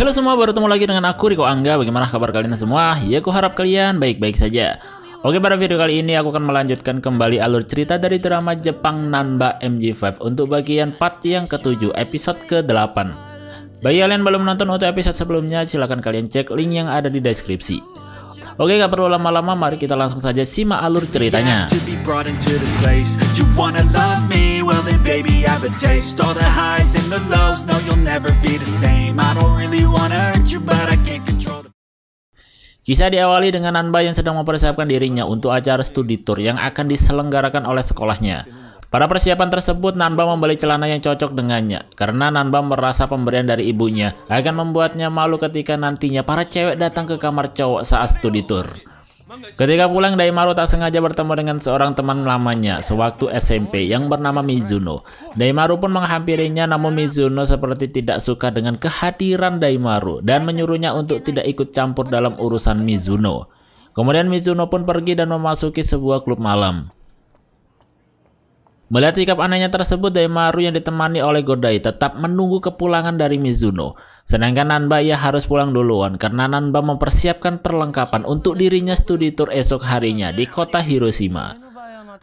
Halo semua, bertemu lagi dengan aku Riko Angga. Bagaimana kabar kalian semua? Ya, aku harap kalian baik-baik saja. Oke, pada video kali ini aku akan melanjutkan kembali alur cerita dari drama Jepang Nanba MG5 untuk bagian part yang ke-7, episode ke-8. Bagi kalian belum menonton untuk episode sebelumnya, silahkan kalian cek link yang ada di deskripsi. Oke gak perlu lama-lama mari kita langsung saja simak alur ceritanya Kisah diawali dengan Nanba yang sedang mempersiapkan dirinya untuk acara studi tour yang akan diselenggarakan oleh sekolahnya. Pada persiapan tersebut, Nanba membeli celana yang cocok dengannya, karena Nanba merasa pemberian dari ibunya akan membuatnya malu ketika nantinya para cewek datang ke kamar cowok saat studi tour. Ketika pulang, Daimaru tak sengaja bertemu dengan seorang teman lamanya sewaktu SMP yang bernama Mizuno. Daimaru pun menghampirinya namun Mizuno seperti tidak suka dengan kehadiran Daimaru dan menyuruhnya untuk tidak ikut campur dalam urusan Mizuno. Kemudian Mizuno pun pergi dan memasuki sebuah klub malam. Melihat sikap anaknya tersebut, Daimaru yang ditemani oleh Godai tetap menunggu kepulangan dari Mizuno. Sedangkan Nanba ia harus pulang duluan karena Nanba mempersiapkan perlengkapan untuk dirinya studi tour esok harinya di kota Hiroshima.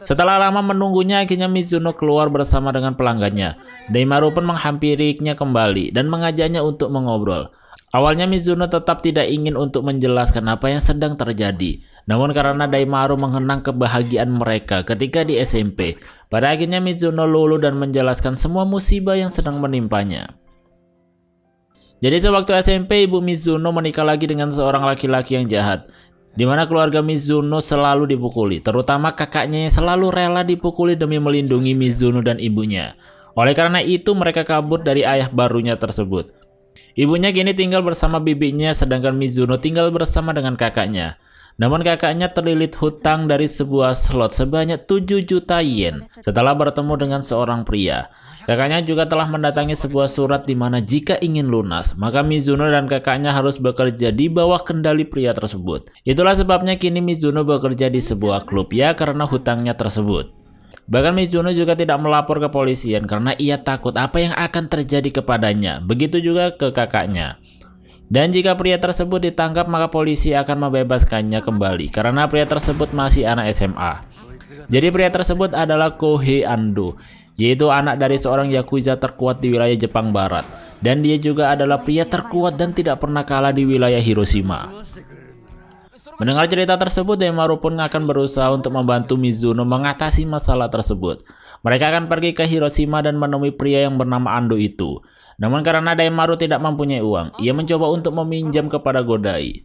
Setelah lama menunggunya, akhirnya Mizuno keluar bersama dengan pelanggannya. Daimaru pun menghampirinya kembali dan mengajaknya untuk mengobrol. Awalnya Mizuno tetap tidak ingin untuk menjelaskan apa yang sedang terjadi. Namun karena Daimaru mengenang kebahagiaan mereka ketika di SMP, pada akhirnya Mizuno lulu dan menjelaskan semua musibah yang sedang menimpanya. Jadi sewaktu SMP, Ibu Mizuno menikah lagi dengan seorang laki-laki yang jahat. Di mana keluarga Mizuno selalu dipukuli, terutama kakaknya yang selalu rela dipukuli demi melindungi Mizuno dan ibunya. Oleh karena itu, mereka kabur dari ayah barunya tersebut. Ibunya kini tinggal bersama bibinya, sedangkan Mizuno tinggal bersama dengan kakaknya. Namun kakaknya terlilit hutang dari sebuah slot sebanyak 7 juta yen setelah bertemu dengan seorang pria. Kakaknya juga telah mendatangi sebuah surat di mana jika ingin lunas, maka Mizuno dan kakaknya harus bekerja di bawah kendali pria tersebut. Itulah sebabnya kini Mizuno bekerja di sebuah klub ya karena hutangnya tersebut. Bahkan Mizuno juga tidak melapor ke polisian karena ia takut apa yang akan terjadi kepadanya, begitu juga ke kakaknya. Dan jika pria tersebut ditangkap maka polisi akan membebaskannya kembali karena pria tersebut masih anak SMA. Jadi pria tersebut adalah Kohei Ando yaitu anak dari seorang Yakuza terkuat di wilayah Jepang Barat. Dan dia juga adalah pria terkuat dan tidak pernah kalah di wilayah Hiroshima. Mendengar cerita tersebut, Demaru pun akan berusaha untuk membantu Mizuno mengatasi masalah tersebut. Mereka akan pergi ke Hiroshima dan menemui pria yang bernama Ando itu. Namun karena Daimaru tidak mempunyai uang, ia mencoba untuk meminjam kepada Godai.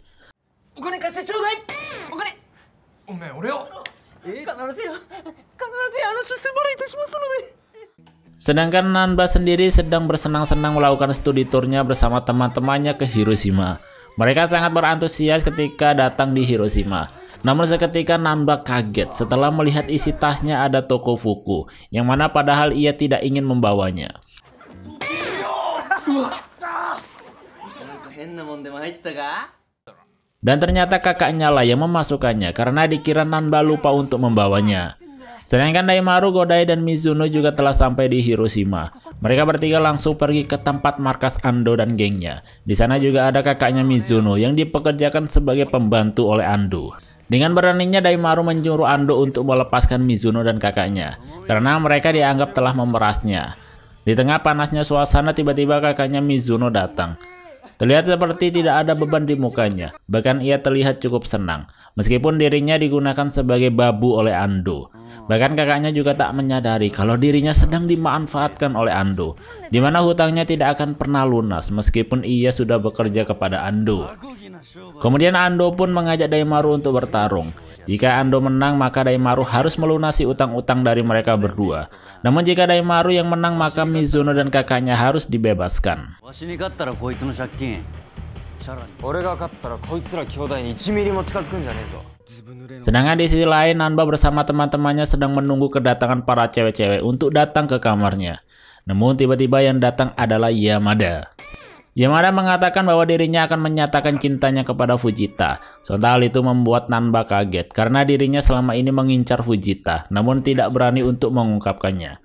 Sedangkan Nanba sendiri sedang bersenang-senang melakukan studi turnya bersama teman-temannya ke Hiroshima. Mereka sangat berantusias ketika datang di Hiroshima. Namun seketika Nanba kaget setelah melihat isi tasnya ada toko fuku, yang mana padahal ia tidak ingin membawanya. Dan ternyata kakaknya lah yang memasukkannya karena dikira Nanba lupa untuk membawanya. Sedangkan Daimaru, Godai, dan Mizuno juga telah sampai di Hiroshima. Mereka bertiga langsung pergi ke tempat markas Ando dan gengnya. Di sana juga ada kakaknya Mizuno yang dipekerjakan sebagai pembantu oleh Ando. Dengan beraninya Daimaru menjuru Ando untuk melepaskan Mizuno dan kakaknya, karena mereka dianggap telah memerasnya. Di tengah panasnya suasana tiba-tiba kakaknya Mizuno datang. Terlihat seperti tidak ada beban di mukanya, bahkan ia terlihat cukup senang, meskipun dirinya digunakan sebagai babu oleh Ando. Bahkan kakaknya juga tak menyadari kalau dirinya sedang dimanfaatkan oleh Ando, di mana hutangnya tidak akan pernah lunas meskipun ia sudah bekerja kepada Ando. Kemudian Ando pun mengajak Daimaru untuk bertarung. Jika Ando menang, maka Daimaru harus melunasi utang-utang dari mereka berdua. Namun jika Daimaru yang menang, maka Mizuno dan kakaknya harus dibebaskan. Sedangkan di sisi lain, Nanba bersama teman-temannya sedang menunggu kedatangan para cewek-cewek untuk datang ke kamarnya. Namun tiba-tiba yang datang adalah Yamada. Yamada mengatakan bahwa dirinya akan menyatakan cintanya kepada Fujita. Sontak itu membuat Nanba kaget karena dirinya selama ini mengincar Fujita, namun tidak berani untuk mengungkapkannya.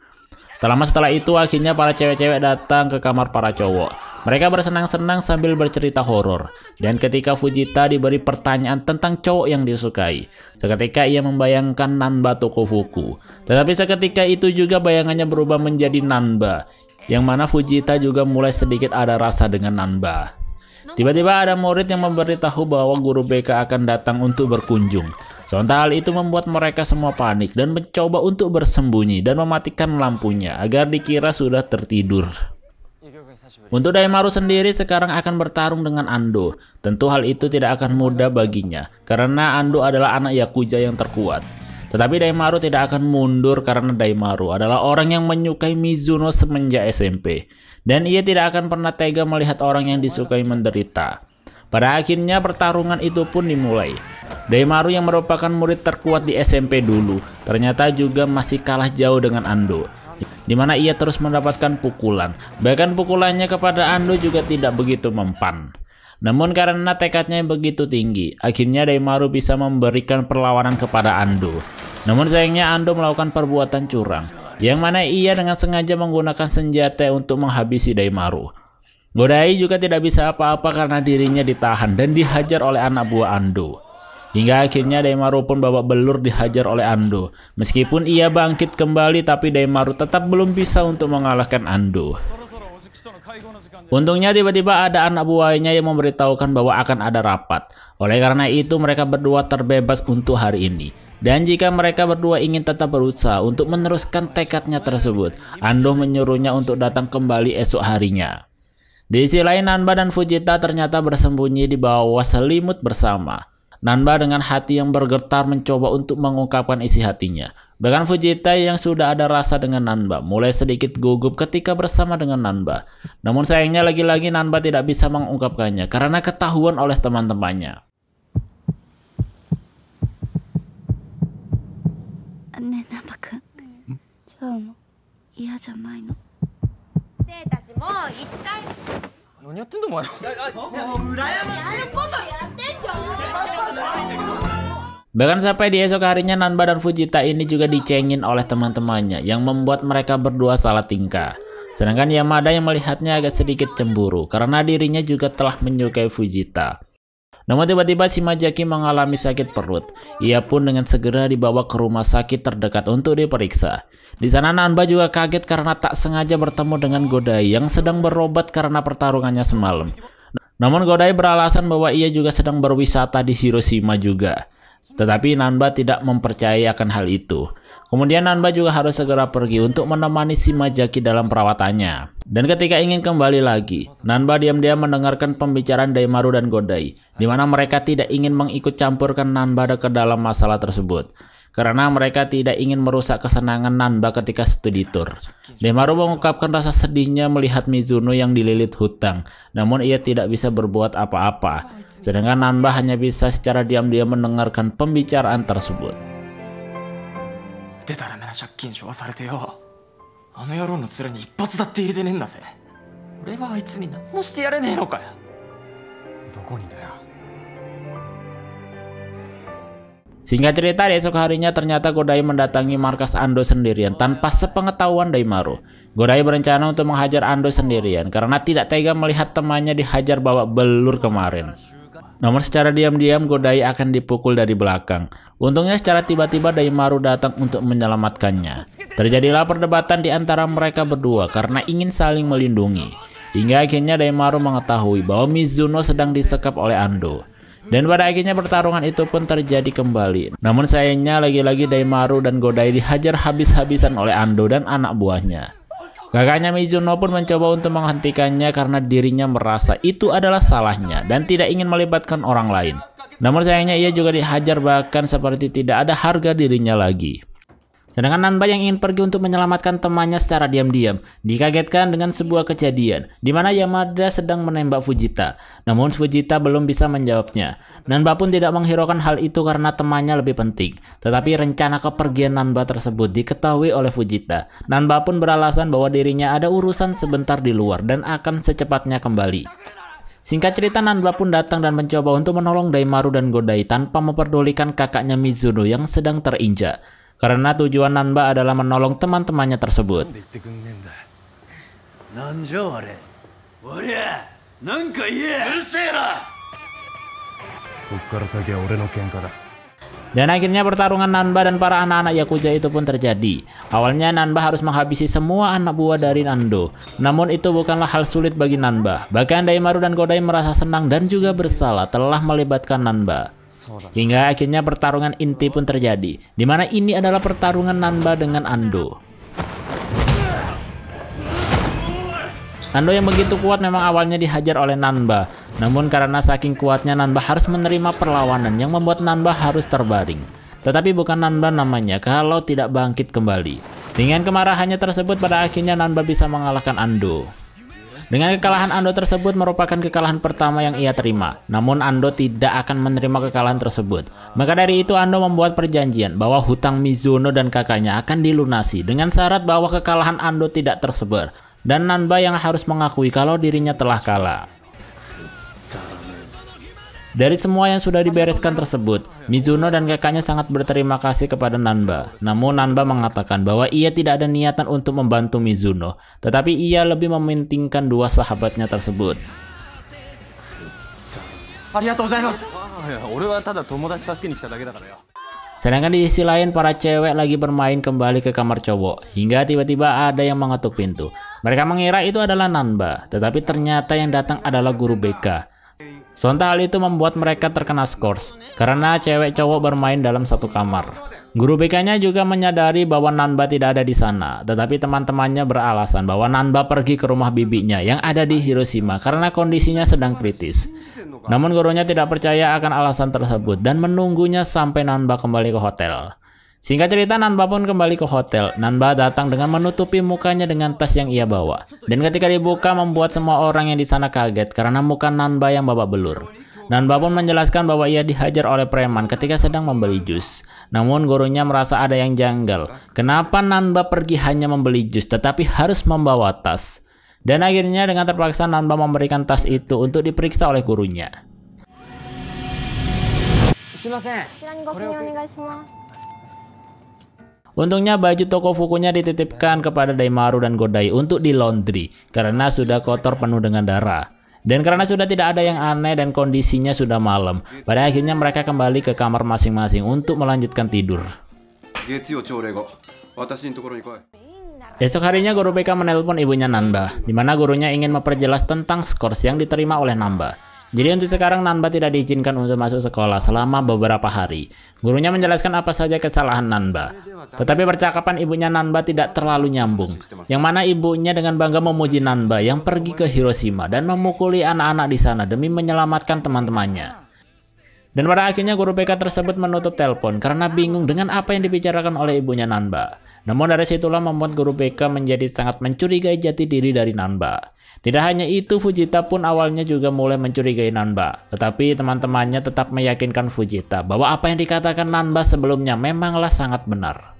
Tak lama setelah itu akhirnya para cewek-cewek datang ke kamar para cowok. Mereka bersenang-senang sambil bercerita horor. Dan ketika Fujita diberi pertanyaan tentang cowok yang disukai, seketika ia membayangkan Nanba Tokofuku. Tetapi seketika itu juga bayangannya berubah menjadi Nanba, yang mana Fujita juga mulai sedikit ada rasa dengan Nanba. Tiba-tiba ada murid yang memberitahu bahwa guru BK akan datang untuk berkunjung. Sontak hal itu membuat mereka semua panik dan mencoba untuk bersembunyi dan mematikan lampunya agar dikira sudah tertidur. Untuk Daimaru sendiri sekarang akan bertarung dengan Ando. Tentu hal itu tidak akan mudah baginya karena Ando adalah anak Yakuza yang terkuat. Tetapi Daimaru tidak akan mundur karena Daimaru adalah orang yang menyukai Mizuno semenjak SMP. Dan ia tidak akan pernah tega melihat orang yang disukai menderita. Pada akhirnya pertarungan itu pun dimulai. Daimaru yang merupakan murid terkuat di SMP dulu, ternyata juga masih kalah jauh dengan Ando di mana ia terus mendapatkan pukulan. Bahkan pukulannya kepada Ando juga tidak begitu mempan. Namun karena tekadnya yang begitu tinggi, akhirnya Daimaru bisa memberikan perlawanan kepada Ando. Namun sayangnya Ando melakukan perbuatan curang, yang mana ia dengan sengaja menggunakan senjata untuk menghabisi Daimaru. Godai juga tidak bisa apa-apa karena dirinya ditahan dan dihajar oleh anak buah Ando. Hingga akhirnya Daimaru pun babak belur dihajar oleh Ando. Meskipun ia bangkit kembali tapi Daimaru tetap belum bisa untuk mengalahkan Ando. Untungnya tiba-tiba ada anak buahnya yang memberitahukan bahwa akan ada rapat. Oleh karena itu mereka berdua terbebas untuk hari ini. Dan jika mereka berdua ingin tetap berusaha untuk meneruskan tekadnya tersebut, Ando menyuruhnya untuk datang kembali esok harinya. Di sisi lain, Nanba dan Fujita ternyata bersembunyi di bawah selimut bersama. Nanba dengan hati yang bergetar mencoba untuk mengungkapkan isi hatinya. Bahkan Fujita yang sudah ada rasa dengan Nanba mulai sedikit gugup ketika bersama dengan Nanba. Namun sayangnya lagi-lagi Nanba tidak bisa mengungkapkannya karena ketahuan oleh teman-temannya. Nanba-kun, hmm? iya, Bahkan sampai di esok harinya Nanba dan Fujita ini juga dicengin oleh teman-temannya yang membuat mereka berdua salah tingkah. Sedangkan Yamada yang melihatnya agak sedikit cemburu karena dirinya juga telah menyukai Fujita. Namun tiba-tiba si Majaki mengalami sakit perut. Ia pun dengan segera dibawa ke rumah sakit terdekat untuk diperiksa. Di sana Nanba juga kaget karena tak sengaja bertemu dengan Godai yang sedang berobat karena pertarungannya semalam. Namun Godai beralasan bahwa ia juga sedang berwisata di Hiroshima juga. Tetapi Nanba tidak mempercayai akan hal itu. Kemudian Nanba juga harus segera pergi untuk menemani si Majaki dalam perawatannya. Dan ketika ingin kembali lagi, Nanba diam-diam mendengarkan pembicaraan Daimaru dan Godai, di mana mereka tidak ingin mengikut campurkan Nanba ke dalam masalah tersebut karena mereka tidak ingin merusak kesenangan Nanba ketika studi tour. Demaru mengungkapkan rasa sedihnya melihat Mizuno yang dililit hutang, namun ia tidak bisa berbuat apa-apa, sedangkan Nanba hanya bisa secara diam-diam mendengarkan pembicaraan tersebut. でたらめな借金しょわされてよあの野郎の面に一発だって入れてねえんだぜ俺はあいつに何もしてやれねえのかよどこにだよ Singkat cerita, esok harinya ternyata Godai mendatangi markas Ando sendirian tanpa sepengetahuan Daimaru. Godai berencana untuk menghajar Ando sendirian karena tidak tega melihat temannya dihajar bawa belur kemarin. Namun secara diam-diam Godai akan dipukul dari belakang. Untungnya secara tiba-tiba Daimaru datang untuk menyelamatkannya. Terjadilah perdebatan di antara mereka berdua karena ingin saling melindungi. Hingga akhirnya Daimaru mengetahui bahwa Mizuno sedang disekap oleh Ando. Dan pada akhirnya pertarungan itu pun terjadi kembali. Namun sayangnya lagi-lagi Daimaru dan Godai dihajar habis-habisan oleh Ando dan anak buahnya. Kakaknya Mizuno pun mencoba untuk menghentikannya karena dirinya merasa itu adalah salahnya dan tidak ingin melibatkan orang lain. Namun sayangnya ia juga dihajar bahkan seperti tidak ada harga dirinya lagi. Sedangkan Nanba yang ingin pergi untuk menyelamatkan temannya secara diam-diam, dikagetkan dengan sebuah kejadian di mana Yamada sedang menembak Fujita. Namun Fujita belum bisa menjawabnya. Nanba pun tidak menghiraukan hal itu karena temannya lebih penting. Tetapi rencana kepergian Nanba tersebut diketahui oleh Fujita. Nanba pun beralasan bahwa dirinya ada urusan sebentar di luar dan akan secepatnya kembali. Singkat cerita, Nanba pun datang dan mencoba untuk menolong Daimaru dan Godai tanpa memperdulikan kakaknya Mizuno yang sedang terinjak. Karena tujuan Nanba adalah menolong teman-temannya tersebut. Ya, dan akhirnya pertarungan Nanba dan para anak-anak Yakuza itu pun terjadi. Awalnya Nanba harus menghabisi semua anak buah dari Nando. Namun itu bukanlah hal sulit bagi Nanba. Bahkan Daimaru dan Kodai merasa senang dan juga bersalah telah melibatkan Nanba. Hingga akhirnya pertarungan inti pun terjadi, di mana ini adalah pertarungan Namba dengan Ando. Ando yang begitu kuat memang awalnya dihajar oleh Namba, namun karena saking kuatnya Namba harus menerima perlawanan yang membuat Namba harus terbaring. Tetapi bukan Namba namanya kalau tidak bangkit kembali. Dengan kemarahannya tersebut pada akhirnya Namba bisa mengalahkan Ando. Dengan kekalahan Ando tersebut merupakan kekalahan pertama yang ia terima. Namun Ando tidak akan menerima kekalahan tersebut. Maka dari itu Ando membuat perjanjian bahwa hutang Mizuno dan kakaknya akan dilunasi dengan syarat bahwa kekalahan Ando tidak tersebar dan Nanba yang harus mengakui kalau dirinya telah kalah. Dari semua yang sudah dibereskan tersebut, oh, ya Mizuno dan kakaknya sangat berterima kasih kepada Nanba. Namun Nanba mengatakan bahwa ia tidak ada niatan untuk membantu Mizuno, tetapi ia lebih mementingkan dua sahabatnya tersebut. Ah, ya, Sedangkan di sisi lain para cewek lagi bermain kembali ke kamar cowok hingga tiba-tiba ada yang mengetuk pintu. Mereka mengira itu adalah Nanba, tetapi ternyata yang datang adalah guru BK. Sontak hal itu membuat mereka terkena skors, karena cewek cowok bermain dalam satu kamar. Guru BK-nya juga menyadari bahwa Nanba tidak ada di sana, tetapi teman-temannya beralasan bahwa Nanba pergi ke rumah bibinya yang ada di Hiroshima karena kondisinya sedang kritis. Namun gurunya tidak percaya akan alasan tersebut dan menunggunya sampai Nanba kembali ke hotel. Singkat cerita, Nanba pun kembali ke hotel. Nanba datang dengan menutupi mukanya dengan tas yang ia bawa. Dan ketika dibuka, membuat semua orang yang di sana kaget karena muka Nanba yang babak belur. Nanba pun menjelaskan bahwa ia dihajar oleh preman ketika sedang membeli jus. Namun gurunya merasa ada yang janggal. Kenapa Nanba pergi hanya membeli jus tetapi harus membawa tas? Dan akhirnya dengan terpaksa Nanba memberikan tas itu untuk diperiksa oleh gurunya. Untungnya baju toko fukunya dititipkan kepada Daimaru dan Godai untuk di laundry, karena sudah kotor penuh dengan darah. Dan karena sudah tidak ada yang aneh dan kondisinya sudah malam, pada akhirnya mereka kembali ke kamar masing-masing untuk melanjutkan tidur. Esok harinya guru BK menelpon ibunya Namba, di mana gurunya ingin memperjelas tentang skors yang diterima oleh Namba. Jadi untuk sekarang Nanba tidak diizinkan untuk masuk sekolah selama beberapa hari. Gurunya menjelaskan apa saja kesalahan Nanba. Tetapi percakapan ibunya Nanba tidak terlalu nyambung. Yang mana ibunya dengan bangga memuji Nanba yang pergi ke Hiroshima dan memukuli anak-anak di sana demi menyelamatkan teman-temannya. Dan pada akhirnya guru PK tersebut menutup telepon karena bingung dengan apa yang dibicarakan oleh ibunya Nanba. Namun dari situlah membuat guru PK menjadi sangat mencurigai jati diri dari Nanba. Tidak hanya itu, Fujita pun awalnya juga mulai mencurigai Nanba. Tetapi teman-temannya tetap meyakinkan Fujita bahwa apa yang dikatakan Nanba sebelumnya memanglah sangat benar.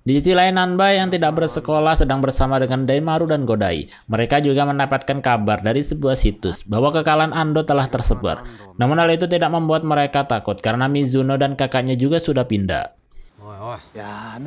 Di sisi lain, Nanba yang tidak bersekolah sedang bersama dengan Daimaru dan Godai. Mereka juga mendapatkan kabar dari sebuah situs bahwa kekalahan Ando telah tersebar. Namun hal itu tidak membuat mereka takut karena Mizuno dan kakaknya juga sudah pindah. Ya,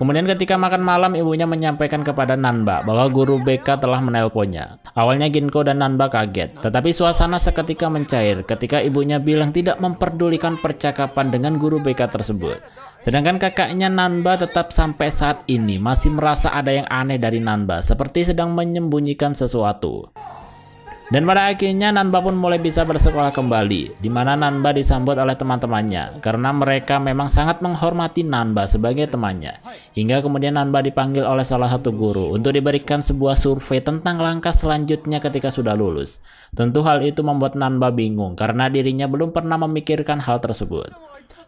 Kemudian ketika makan malam, ibunya menyampaikan kepada Nanba bahwa guru BK telah menelponnya. Awalnya Ginko dan Nanba kaget, tetapi suasana seketika mencair ketika ibunya bilang tidak memperdulikan percakapan dengan guru BK tersebut. Sedangkan kakaknya Nanba tetap sampai saat ini masih merasa ada yang aneh dari Nanba, seperti sedang menyembunyikan sesuatu. Dan pada akhirnya Nanba pun mulai bisa bersekolah kembali, di mana Nanba disambut oleh teman-temannya karena mereka memang sangat menghormati Nanba sebagai temannya. Hingga kemudian Nanba dipanggil oleh salah satu guru untuk diberikan sebuah survei tentang langkah selanjutnya ketika sudah lulus. Tentu hal itu membuat Nanba bingung karena dirinya belum pernah memikirkan hal tersebut.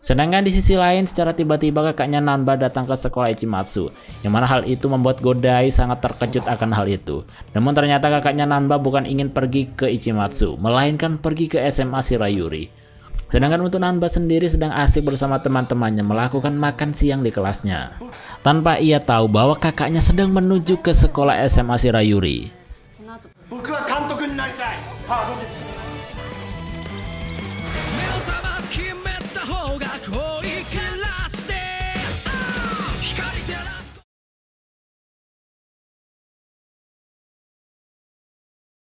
Sedangkan di sisi lain, secara tiba-tiba kakaknya Nanba datang ke sekolah Ichimatsu, yang mana hal itu membuat Godai sangat terkejut akan hal itu. Namun ternyata kakaknya Nanba bukan ingin pergi pergi ke Ichimatsu, melainkan pergi ke SMA Shirayuri. Sedangkan untuk Nanba sendiri sedang asik bersama teman-temannya melakukan makan siang di kelasnya. Tanpa ia tahu bahwa kakaknya sedang menuju ke sekolah SMA Shirayuri.